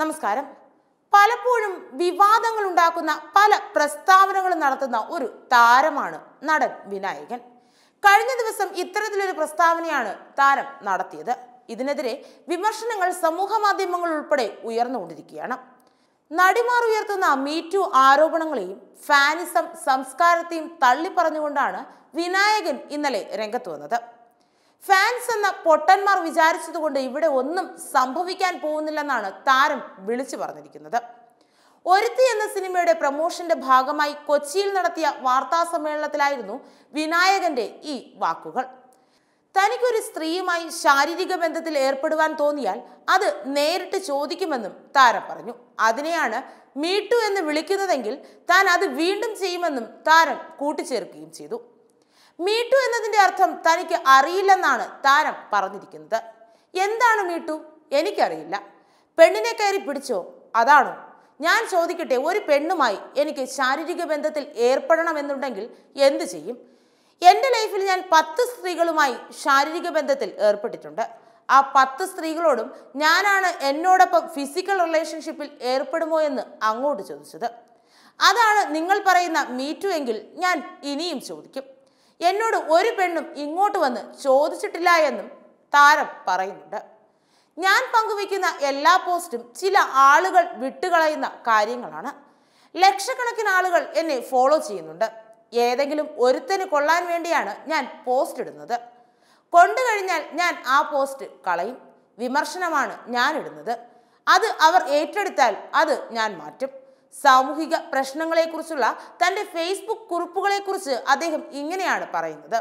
നമസ്കാരം പലപ്പോഴും വിവാദങ്ങൾ ഉണ്ടാക്കുന്ന പല പ്രസ്താവനകളും നടത്തുന്ന ഒരു താരമാണ് നടൻ വിനായകൻ കഴിഞ്ഞ ദിവസം ഇത്തരത്തിലൊരു പ്രസ്താവനയാണ് താരം നടത്തിയത് ഇതിനെതിരെ വിമർശനങ്ങൾ സമൂഹ മാധ്യമങ്ങൾ ഉൾപ്പെടെ ഉയർന്നുകൊണ്ടിരിക്കുകയാണ് നടിമാർ ഉയർത്തുന്ന മീറ്റു ആരോപണങ്ങളെയും ഫാനിസം സംസ്കാരത്തെയും തള്ളിപ്പറഞ്ഞുകൊണ്ടാണ് വിനായകൻ ഇന്നലെ രംഗത്ത് വന്നത് ഫാൻസ് എന്ന പൊട്ടന്മാർ വിചാരിച്ചതുകൊണ്ട് ഇവിടെ ഒന്നും സംഭവിക്കാൻ പോകുന്നില്ലെന്നാണ് താരം വിളിച്ചു പറഞ്ഞിരിക്കുന്നത് ഒരുത്തി എന്ന സിനിമയുടെ പ്രമോഷന്റെ ഭാഗമായി കൊച്ചിയിൽ നടത്തിയ വാർത്താ സമ്മേളനത്തിലായിരുന്നു വിനായകന്റെ ഈ വാക്കുകൾ തനിക്കൊരു സ്ത്രീയുമായി ശാരീരിക ബന്ധത്തിൽ ഏർപ്പെടുവാൻ തോന്നിയാൽ അത് നേരിട്ട് ചോദിക്കുമെന്നും താരം പറഞ്ഞു അതിനെയാണ് മീട്ടു എന്ന് വിളിക്കുന്നതെങ്കിൽ താൻ അത് വീണ്ടും ചെയ്യുമെന്നും താരം കൂട്ടിച്ചേർക്കുകയും ചെയ്തു മീട്ടു എന്നതിൻ്റെ അർത്ഥം തനിക്ക് അറിയില്ലെന്നാണ് താരം പറഞ്ഞിരിക്കുന്നത് എന്താണ് മീട്ടു എനിക്കറിയില്ല പെണ്ണിനെ കയറി പിടിച്ചോ അതാണോ ഞാൻ ചോദിക്കട്ടെ ഒരു പെണ്ണുമായി എനിക്ക് ശാരീരിക ബന്ധത്തിൽ ഏർപ്പെടണമെന്നുണ്ടെങ്കിൽ എന്തു ചെയ്യും എൻ്റെ ലൈഫിൽ ഞാൻ പത്ത് സ്ത്രീകളുമായി ശാരീരിക ബന്ധത്തിൽ ഏർപ്പെട്ടിട്ടുണ്ട് ആ പത്ത് സ്ത്രീകളോടും ഞാനാണ് എന്നോടൊപ്പം ഫിസിക്കൽ റിലേഷൻഷിപ്പിൽ ഏർപ്പെടുമോ എന്ന് അങ്ങോട്ട് ചോദിച്ചത് അതാണ് നിങ്ങൾ പറയുന്ന മീറ്റു എങ്കിൽ ഞാൻ ഇനിയും ചോദിക്കും എന്നോട് ഒരു പെണ്ണും ഇങ്ങോട്ട് വന്ന് ചോദിച്ചിട്ടില്ല എന്നും താരം പറയുന്നുണ്ട് ഞാൻ പങ്കുവയ്ക്കുന്ന എല്ലാ പോസ്റ്റും ചില ആളുകൾ വിട്ടുകളയുന്ന കാര്യങ്ങളാണ് ലക്ഷക്കണക്കിന് ആളുകൾ എന്നെ ഫോളോ ചെയ്യുന്നുണ്ട് ഏതെങ്കിലും ഒരുത്തന് കൊള്ളാൻ വേണ്ടിയാണ് ഞാൻ പോസ്റ്റ് ഇടുന്നത് കൊണ്ടു കഴിഞ്ഞാൽ ഞാൻ ആ പോസ്റ്റ് കളയും വിമർശനമാണ് ഞാൻ ഇടുന്നത് അത് അവർ ഏറ്റെടുത്താൽ അത് ഞാൻ മാറ്റും സാമൂഹിക പ്രശ്നങ്ങളെക്കുറിച്ചുള്ള തൻ്റെ ഫേസ്ബുക്ക് കുറിപ്പുകളെക്കുറിച്ച് അദ്ദേഹം ഇങ്ങനെയാണ് പറയുന്നത്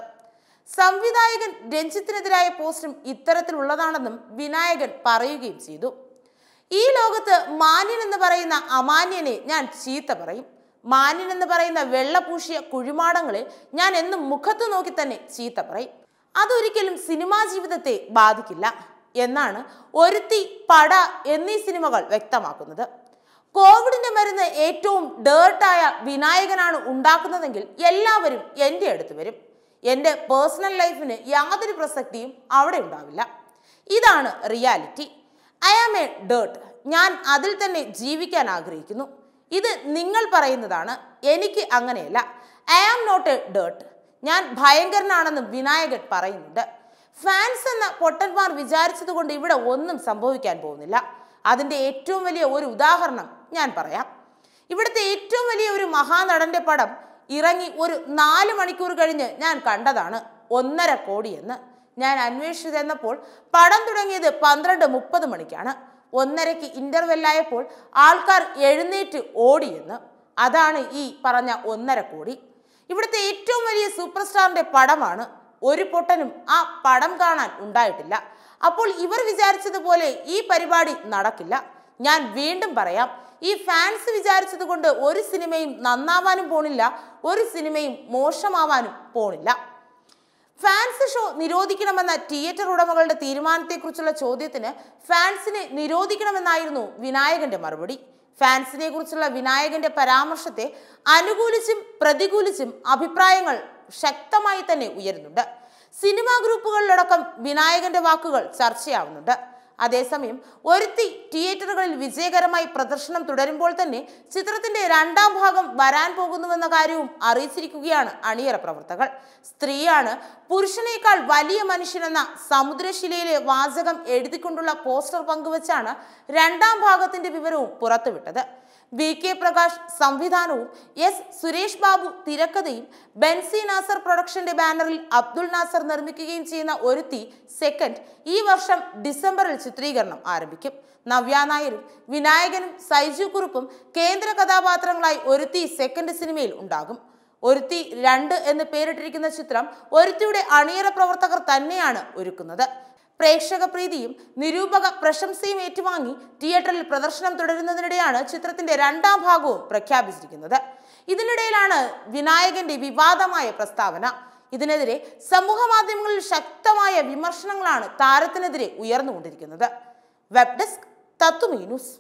സംവിധായകൻ രഞ്ജിത്തിനെതിരായ പോസ്റ്റും ഇത്തരത്തിലുള്ളതാണെന്നും വിനായകൻ പറയുകയും ചെയ്തു ഈ ലോകത്ത് മാന്യൻ എന്ന് പറയുന്ന അമാന്യനെ ഞാൻ ചീത്ത പറയും മാന്യൻ എന്ന് പറയുന്ന വെള്ളപൂശിയ കുഴിമാടങ്ങളെ ഞാൻ എന്നും മുഖത്ത് നോക്കി തന്നെ ചീത്ത പറയും അതൊരിക്കലും സിനിമാ ജീവിതത്തെ ബാധിക്കില്ല എന്നാണ് ഒരുത്തി പട എന്നീ സിനിമകൾ വ്യക്തമാക്കുന്നത് കോവിഡിന്റെ മരുന്ന് ഏറ്റവും ഡേർട്ടായ വിനായകനാണ് ഉണ്ടാക്കുന്നതെങ്കിൽ എല്ലാവരും എൻ്റെ അടുത്ത് വരും എൻ്റെ പേഴ്സണൽ ലൈഫിന് യാതൊരു പ്രസക്തിയും അവിടെ ഉണ്ടാവില്ല ഇതാണ് reality I am a dirt ഞാൻ അതിൽ തന്നെ ജീവിക്കാൻ ആഗ്രഹിക്കുന്നു ഇത് നിങ്ങൾ പറയുന്നതാണ് എനിക്ക് അങ്ങനെയല്ല I am not a dirt ഞാൻ ഭയങ്കരനാണെന്ന് വിനായകൻ പറയുന്നുണ്ട് ഫാൻസ് എന്ന പൊട്ടന്മാർ വിചാരിച്ചതുകൊണ്ട് ഇവിടെ ഒന്നും സംഭവിക്കാൻ പോകുന്നില്ല അതിൻ്റെ ഏറ്റവും വലിയ ഒരു ഉദാഹരണം ഞാൻ പറയാം ഇവിടുത്തെ ഏറ്റവും വലിയ ഒരു മഹാനടൻ്റെ പടം ഇറങ്ങി ഒരു നാല് മണിക്കൂർ കഴിഞ്ഞ് ഞാൻ കണ്ടതാണ് ഒന്നര എന്ന് ഞാൻ അന്വേഷിച്ചു തന്നപ്പോൾ പടം തുടങ്ങിയത് പന്ത്രണ്ട് മുപ്പത് മണിക്കാണ് ഒന്നരയ്ക്ക് ഇൻ്റർവെല്ലായപ്പോൾ ആൾക്കാർ എഴുന്നേറ്റ് ഓടിയെന്ന് അതാണ് ഈ പറഞ്ഞ ഒന്നര കോടി ഇവിടുത്തെ ഏറ്റവും വലിയ സൂപ്പർ സ്റ്റാറിൻ്റെ പടമാണ് ഒരു പൊട്ടനും ആ പടം കാണാൻ ഉണ്ടായിട്ടില്ല അപ്പോൾ ഇവർ വിചാരിച്ചതുപോലെ ഈ പരിപാടി നടക്കില്ല ഞാൻ വീണ്ടും പറയാം ഈ ഫാൻസ് വിചാരിച്ചത് കൊണ്ട് ഒരു സിനിമയും നന്നാവാനും പോണില്ല ഒരു സിനിമയും മോശമാവാനും പോണില്ല ഫാൻസ് ഷോ നിരോധിക്കണമെന്ന തിയേറ്റർ ഉടമകളുടെ തീരുമാനത്തെക്കുറിച്ചുള്ള ചോദ്യത്തിന് ഫാൻസിനെ നിരോധിക്കണമെന്നായിരുന്നു വിനായകന്റെ മറുപടി ഫാൻസിനെ കുറിച്ചുള്ള വിനായകന്റെ പരാമർശത്തെ അനുകൂലിച്ചും പ്രതികൂലിച്ചും അഭിപ്രായങ്ങൾ ശക്തമായി തന്നെ ഉയരുന്നുണ്ട് സിനിമാ ഗ്രൂപ്പുകളിലടക്കം വിനായകന്റെ വാക്കുകൾ ചർച്ചയാവുന്നുണ്ട് അതേസമയം ഒരുത്തി തിയേറ്ററുകളിൽ വിജയകരമായി പ്രദർശനം തുടരുമ്പോൾ തന്നെ ചിത്രത്തിന്റെ രണ്ടാം ഭാഗം വരാൻ പോകുന്നുവെന്ന കാര്യവും അറിയിച്ചിരിക്കുകയാണ് അണിയറ പ്രവർത്തകർ സ്ത്രീയാണ് പുരുഷനേക്കാൾ വലിയ മനുഷ്യനെന്ന സമുദ്രശിലയിലെ വാചകം എഴുതിക്കൊണ്ടുള്ള പോസ്റ്റർ പങ്കുവച്ചാണ് രണ്ടാം ഭാഗത്തിന്റെ വിവരവും പുറത്തുവിട്ടത് വി കെ പ്രകാശ് സംവിധാനവും എസ് സുരേഷ് ബാബു തിരക്കഥയും ബെൻസി നാസർ പ്രൊഡക്ഷന്റെ ബാനറിൽ അബ്ദുൾ നാസർ നിർമ്മിക്കുകയും ചെയ്യുന്ന ഒരുത്തി സെക്കൻഡ് ഈ വർഷം ഡിസംബറിൽ ചിത്രീകരണം ആരംഭിക്കും നവ്യ നായരും വിനായകനും സൈജു കുറുപ്പും കേന്ദ്ര കഥാപാത്രങ്ങളായി ഒരുത്തി സെക്കൻഡ് സിനിമയിൽ ഉണ്ടാകും ഒരുത്തി രണ്ട് എന്ന് പേരിട്ടിരിക്കുന്ന ചിത്രം ഒരുത്തിയുടെ അണിയറ പ്രവർത്തകർ തന്നെയാണ് ഒരുക്കുന്നത് പ്രേക്ഷക പ്രീതിയും നിരൂപക പ്രശംസയും ഏറ്റുവാങ്ങി തിയേറ്ററിൽ പ്രദർശനം തുടരുന്നതിനിടെയാണ് ചിത്രത്തിന്റെ രണ്ടാം ഭാഗവും പ്രഖ്യാപിച്ചിരിക്കുന്നത് ഇതിനിടയിലാണ് വിനായകന്റെ വിവാദമായ പ്രസ്താവന ഇതിനെതിരെ സമൂഹ മാധ്യമങ്ങളിൽ ശക്തമായ വിമർശനങ്ങളാണ് താരത്തിനെതിരെ ഉയർന്നുകൊണ്ടിരിക്കുന്നത് വെബ് ഡെസ്ക് തത്തുമീ ന്യൂസ്